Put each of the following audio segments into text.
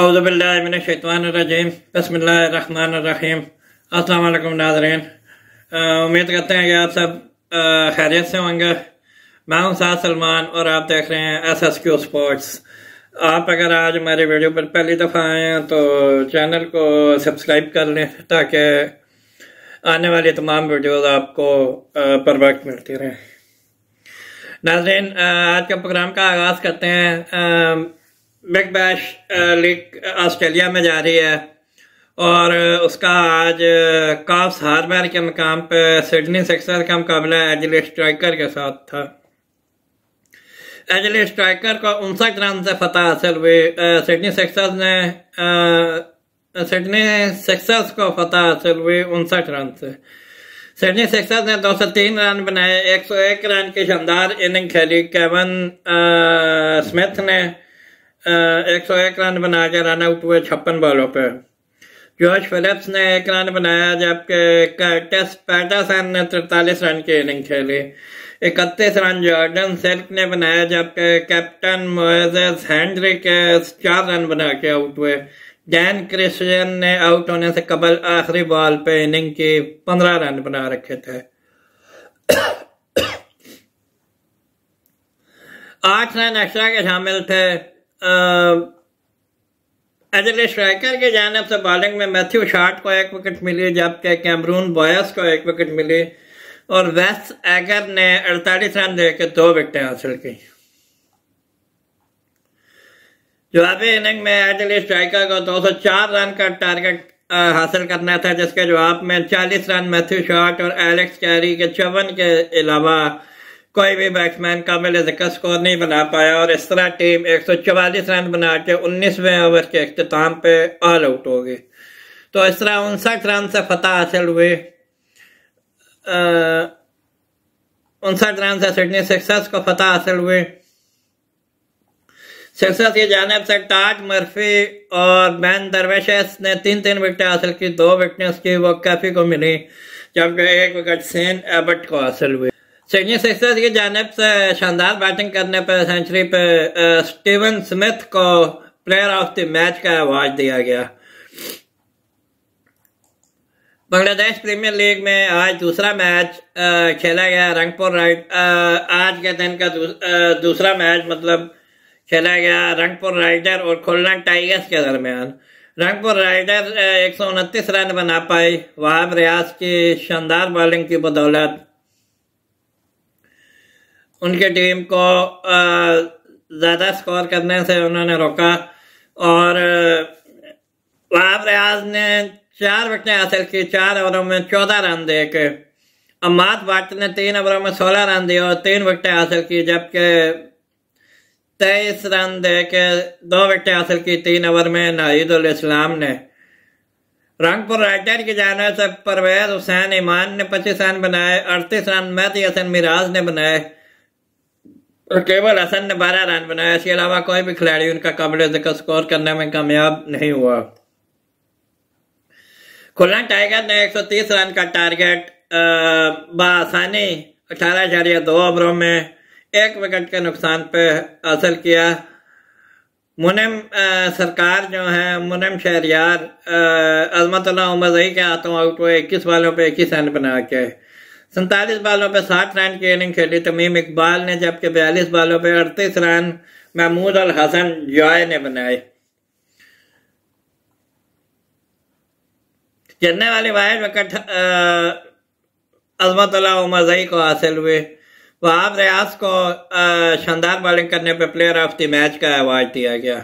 अवज़बिल्लाशवानरजीम बसमीम अल्लाम नाजरीन उम्मीद करते हैं कि आप सब खैरियत से होंगे मैं हूं साद सलमान और आप देख रहे हैं एस एस क्यू स्पोर्ट्स आप अगर आज हमारे वीडियो पर पहली दफ़ा आए हैं तो चैनल को सब्सक्राइब कर लें ताकि आने वाली तमाम वीडियोस आपको पर वक्त मिलती रहें नाजरीन आज का प्रोग्राम का आगाज़ करते हैं बिग बैश लीग ऑस्ट्रेलिया में जा रही है और uh, उसका आज काफ्स uh, हार्बर के मकाम पर सिडनी सिक्सर का मुकाबला एजिले स्ट्राइकर के साथ था एजिले स्ट्राइकर को उनसठ रन से फतह हासिल हुई सिडनी uh, सिक्सर्स ने सिडनी सिक्सर्स को फतह हासिल हुई उनसठ रन से सिडनी सिक्सर्स ने 203 रन बनाए 101 रन की शानदार इनिंग खेली केवन स्मिथ ने एक सौ एक रन बना के रन आउट हुए छप्पन बॉलों पे जॉर्ज फिलिप्स ने एक रन बनाया जबकि कर्टिस पैटरसन ने तिरतालीस रन की इनिंग खेली इकतीस रन जॉर्डन सिल्क ने बनाया जबकि कैप्टन मोजेस हैंड्री के चार रन बना के आउट हुए डैन क्रिश्चियन ने आउट होने से कबल आखिरी बॉल पे इनिंग के पंद्रह रन बना रखे थे आठ रन एक्स्ट्रा के शामिल थे अजले स्ट्राइकर की जानब से बॉलिंग में मैथ्यू शार्ट को एक विकेट मिली जबकि कैमरून बॉयस को एक विकेट मिली और वेस्ट एगर ने 48 रन देकर दो विकटें हासिल की जवाबी इनिंग में अजले स्ट्राइकर को 204 रन का टारगेट हासिल करना था जिसके जवाब में 40 रन मैथ्यू शार्ट और एलेक्स कैरी के चौवन के अलावा कोई भी बैट्समैन काबिल जिक्र स्कोर नहीं बना पाया और इस तरह टीम एक सौ चवालीस रन बना के उन्नीसवें ओवर के अख्ताम पे ऑल आउट हो गई तो इस तरह उनसठ रन से फतह हासिल हुए उनसठ रन से सिडनी सिक्सर्स को फतह हासिल हुए सिक्सर्स की जानब से टाज मर्फी और बैन दरवेश ने तीन तीन विकटें हासिल की दो विकटें उसकी वो कैफी को मिली जबकि एक विकेट सेन एबर्ट को हासिल हुई सिडनी सिक्सर्स की जानब से शानदार बैटिंग करने पर सेंचुरी पर स्टीवन स्मिथ को प्लेयर ऑफ द मैच का अवार्ड दिया गया बांग्लादेश प्रीमियर लीग में आज दूसरा मैच खेला गया रंगपुर राइड आज के दिन का दूसरा मैच मतलब खेला गया रंगपुर राइडर और खुलना टाइगर्स के दरमियान रंगपुर राइडर एक रन बना पाई वहाब रियाज की शानदार बॉलिंग की बदौलत उनकी टीम को ज़्यादा स्कोर करने से उन्होंने रोका और वहाब रियाज ने चार विकटें हासिल की चार ओवरों में चौदह रन दे के अम्माद भट्ट ने तीन ओवरों में सोलह रन दिए और तीन विकटें हासिल की जबकि तेईस रन दे के दो विकटें हासिल की तीन ओवर में नाहिदुल इस्लाम ने रंगपुर राइटर की जाने से परवेज हुसैन ईमान ने पच्चीस रन बनाए अड़तीस रन मेहदी हसन मिराज ने बनाए तो केवल हसन ने बारह रन बनाया इसके अलावा कोई भी खिलाड़ी उनका कवरेज का स्कोर करने में कामयाब नहीं हुआ खुलना टाइगर ने 130 रन का टारगेट बसानी अठारह हजार दो ओवरों में एक विकेट के नुकसान पर हासिल किया मुनम सरकार जो है मुनम शहरियार अजमतुल्ला उमर रही के हाथों आउट हुए इक्कीस वालों पे इक्कीस रन बना के सैतालीस बालों पर साठ रन की इनिंग खेली तमीम तो इकबाल ने जबकि बयालीस बालों पर अड़तीस रन महमूद अल हसन जॉय ने बनाए चलने वाले वाइड विकेट अजमत उमर जई को हासिल हुए वहाब रियाज को शानदार बॉलिंग करने पर प्लेयर ऑफ द मैच का अवार्ड दिया गया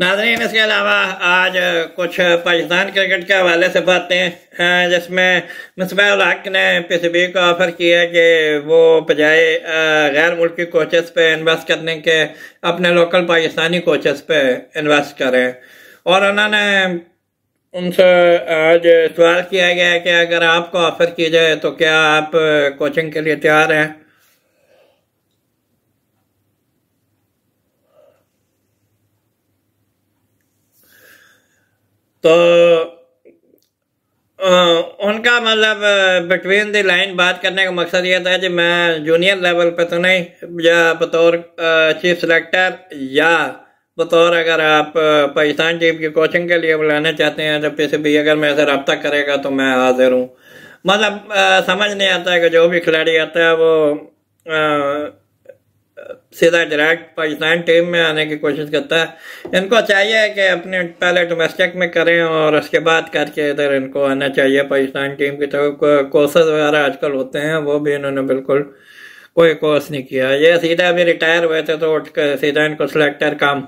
नाजरीन इसके अलावा आज कुछ पाकिस्तान क्रिकेट के हवाले से बातें हैं जिसमें मसबैल हक ने पी सी बी को ऑफर किया कि वो बजाय गैर मुल्की कोचेस पे इन्वेस्ट करने के अपने लोकल पाकिस्तानी कोचेस पे इन्वेस्ट करें और उन्होंने उनसे आज सवाल किया गया कि अगर आपको ऑफ़र की जाए तो क्या आप कोचिंग के लिए तैयार हैं तो उनका मतलब बिटवीन द लाइन बात करने का मकसद यह था कि मैं जूनियर लेवल पे तो नहीं या बतौर चीफ सेलेक्टर या बतौर अगर आप पाकिस्तान टीम की कोचिंग के लिए बुलाना चाहते हैं तो किसी भी अगर मैं ऐसे रबता करेगा तो मैं हाजिर हूँ मतलब समझ नहीं आता है कि जो भी खिलाड़ी आता है वो आ, सीधा डायरेक्ट पाकिस्तान टीम में आने की कोशिश करता है इनको चाहिए कि अपने पहले डोमेस्टिक में करें और उसके बाद करके इधर इनको आना चाहिए पाकिस्तान टीम की तरफ तो कोर्सेज वगैरह आजकल होते हैं वो भी इन्होंने बिल्कुल कोई कोर्स नहीं किया ये सीधा अभी रिटायर हुए थे तो उठ कर सीधा इनको सिलेक्टर काम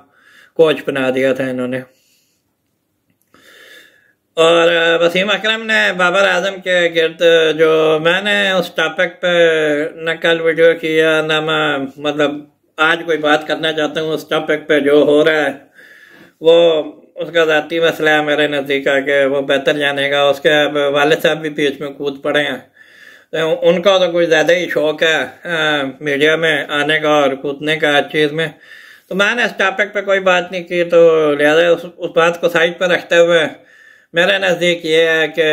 कोच बना दिया था इन्होंने और वसीम अकरम ने बाबर आजम के गिरद जो मैंने उस टॉपिक पे न कल वीडियो किया ना मैं मतलब आज कोई बात करना चाहता हूँ उस टॉपिक पे जो हो रहा है वो उसका ज़ाती मसला है मेरे नज़दीक आके वो बेहतर जानेगा उसके वालद साहब भी बीच में कूद पड़े हैं तो उनका तो कुछ ज़्यादा ही शौक है आ, मीडिया में आने का और कूदने का हर चीज़ में तो मैंने इस टॉपिक पे कोई बात नहीं की तो लिहाजा उस, उस बात को साइड पर रखते हुए मेरे नज़दीक ये है कि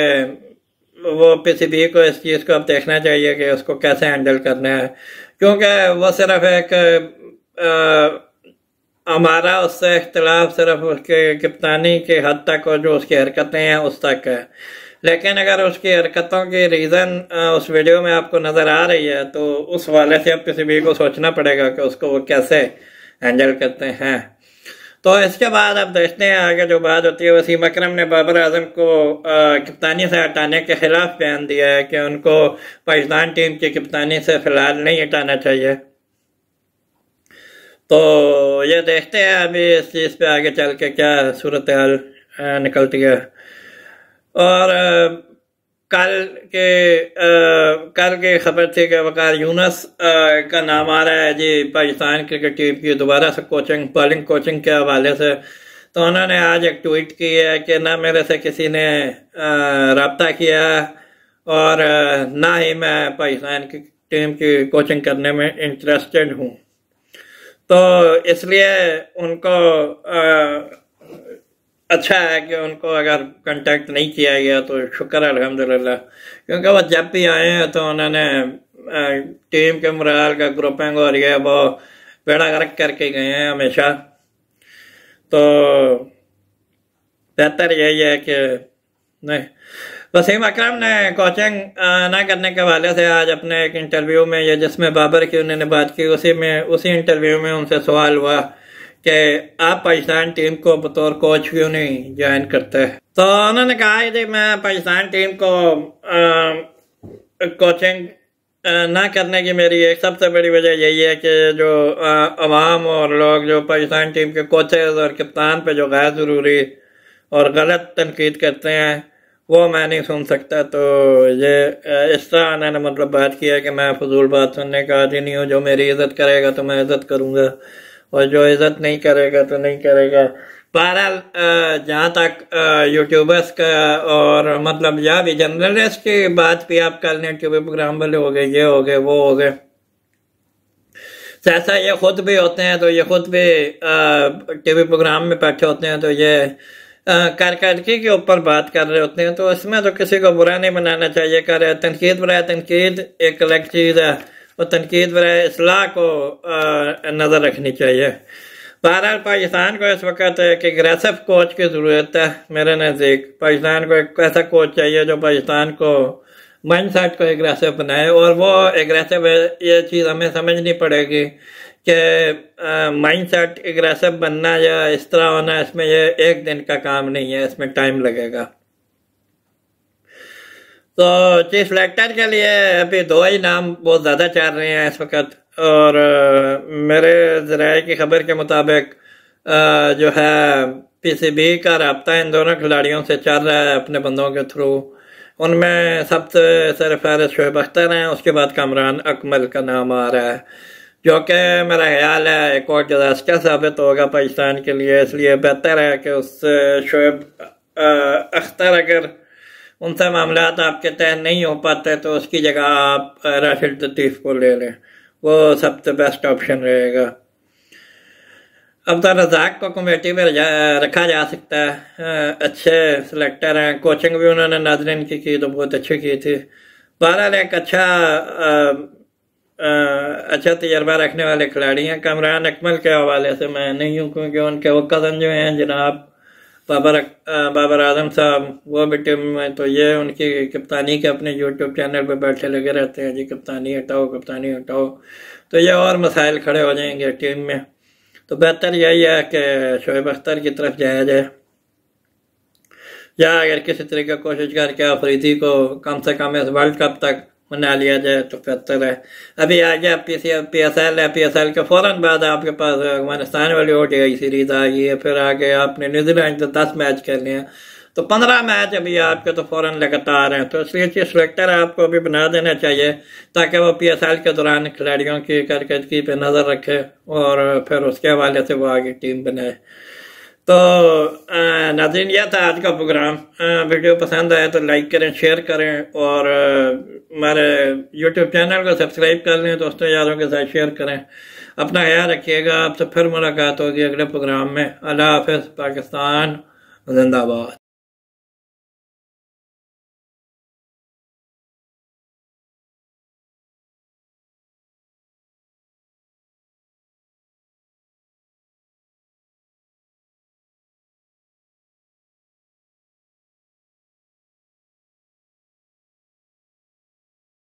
वो पीसीबी को इस चीज़ को अब देखना चाहिए कि उसको कैसे हैंडल करना है क्योंकि वो सिर्फ एक हमारा उससे इख्तलाफ सिर्फ उसके कप्तानी के हद तक और जो उसकी हरकतें हैं उस तक है लेकिन अगर उसकी हरकतों की रीज़न उस वीडियो में आपको नज़र आ रही है तो उस वाले से अब भी को सोचना पड़ेगा कि उसको वो कैसे हैंडल करते हैं तो इसके बाद आप देखते हैं आगे जो बात होती है वसीम अक्रम ने बाबर आजम को कप्तानी से हटाने के खिलाफ बयान दिया है कि उनको पाकिस्तान टीम की कप्तानी से फिलहाल नहीं हटाना चाहिए तो ये देखते हैं अभी इस चीज़ पे आगे चल के क्या सूरत हाल निकलती है और कल के आ, कल के खबर थी कि वकार यूनस आ, का नाम आ रहा है जी पाकिस्तान क्रिकेट टीम की दोबारा से कोचिंग बॉलिंग कोचिंग के हवाले से तो उन्होंने आज एक ट्वीट की है कि ना मेरे से किसी ने रबता किया और ना ही मैं पाकिस्तान की टीम की कोचिंग करने में इंटरेस्टेड हूँ तो इसलिए उनको आ, अच्छा है कि उनको अगर कांटेक्ट नहीं किया गया तो शुक्र अल्हम्दुलिल्लाह क्योंकि वो जब भी आए हैं तो उन्होंने टीम के मुराल का ग्रुपिंग और ये वो बेड़ा गर्क करके गए हैं हमेशा तो बेहतर यही है कि नहीं वसीम अकरम ने कोचिंग ना करने के हवाले से आज अपने एक इंटरव्यू में या जिसमें बाबर की उन्होंने बात की उसी में उसी इंटरव्यू में उनसे सवाल हुआ कि आप पाकिस्तान टीम को बतौर कोच क्यों नहीं ज्वाइन करते तो उन्होंने कहा यदि मैं पाकिस्तान टीम को कोचिंग ना करने की मेरी एक सबसे बड़ी वजह यही है कि जो आवाम और लोग जो पाकिस्तान टीम के कोचेज और कप्तान पे जो गैर ज़रूरी और गलत तनकीद करते हैं वो मैं नहीं सुन सकता तो ये इस तरह उन्होंने मतलब बात किया कि मैं फजूल बात सुनने का आदि नहीं हूँ जो मेरी इज़्ज़त करेगा तो मैं इज़्ज़त करूँगा और जो इज्जत नहीं करेगा तो नहीं करेगा बहरहाल जहाँ तक यूट्यूबर्स का और मतलब या भी जर्नलिस्ट की बात भी आप कर लें ट्यूब प्रोग्राम वाले हो गए ये हो गए वो हो गए जैसा ये खुद भी होते हैं तो ये खुद भी टीवी प्रोग्राम में बैठे होते हैं तो ये कारकर्दगी के ऊपर बात कर रहे होते हैं तो इसमें तो किसी को बुरा नहीं बनाना चाहिए कर तनकीद बुरा तनकीद एक अलग चीज़ है और तनकीद बर असलाह को नज़र रखनी चाहिए बहरहाल पाकिस्तान को इस वक्त एक अग्रेसिव कोच की ज़रूरत है मेरे नज़दीक पाकिस्तान को एक ऐसा कोच चाहिए जो पाकिस्तान को माइंड सेट को एग्रेसिव बनाए और वो एग्रेसिव ये चीज़ हमें समझनी पड़ेगी कि माइंड सेट एग्रेसिव बनना या इस तरह होना इसमें यह एक दिन का काम नहीं है इसमें टाइम लगेगा तो चीफ सेलेक्टर के लिए अभी दो ही नाम बहुत ज़्यादा चल रहे हैं इस वक्त और मेरे जराए की खबर के मुताबिक जो है पीसीबी का रबता इन दोनों खिलाड़ियों से चल रहा है अपने बंदों के थ्रू उनमें सबसे सर फहरस्त शुब अख्तर हैं उसके बाद कामरान अकमल का नाम आ रहा है जो कि मेरा ख्याल है एक और डिज़ास्टर साबित होगा पाकिस्तान के लिए इसलिए बेहतर है कि उस शुब अख्तर अगर उनसे मामला आपके तहत नहीं हो पाते तो उसकी जगह आप राशिद लतीफ़ को ले लें वो सबसे बेस्ट ऑप्शन रहेगा अब तो रजाक को कमेटी में रखा जा सकता है अच्छे सिलेक्टर हैं कोचिंग भी उन्होंने नाजरन की की तो बहुत अच्छी की थी बहरहाल एक अच्छा आ, आ, अच्छा तजर्बा रखने वाले खिलाड़ी हैं कमरान अकमल के हवाले से मैं नहीं हूँ क्योंकि उनके वो कज़न जो हैं जनाब बाबर बाबर आजम साहब वो टीम में तो ये उनकी कप्तानी के अपने यूट्यूब चैनल पे बैठे लगे रहते हैं जी कप्तानी हटाओ कप्तानी हटाओ तो ये और मसाइल खड़े हो जाएंगे टीम में तो बेहतर यही है कि शोएब अख्तर की तरफ जाया जाए या अगर किसी तरीके कोशिश करके आफरीदी को कम से कम इस वर्ल्ड कप तक मना लिया जाए तो बेहतर है अभी आ गया P C P S L है पी एस एल के फ़ौर बाद आपके पास अफगानिस्तान वाली ओ सीरीज़ आ गई है फिर आगे आपने न्यूजीलैंड से दस मैच खेले हैं तो पंद्रह मैच अभी आपके तो फ़ौर लगातार हैं तो इसलिए चीज स्वेक्टर आपको अभी बना देना चाहिए ताकि वो पी एस एल के दौरान खिलाड़ियों की कारकर्दगी पर नज़र रखे और फिर उसके हवाले से वो आगे टीम बनाए तो नाजिन यह था आज का प्रोग्राम वीडियो पसंद आया तो लाइक करें शेयर करें और हमारे यूट्यूब चैनल को सब्सक्राइब कर लें दोस्तों यारों के साथ शेयर करें अपना ख्याल रखिएगा आपसे फिर मुलाकात होगी अगले प्रोग्राम में अल्लाह हाफ पाकिस्तान जिंदाबाद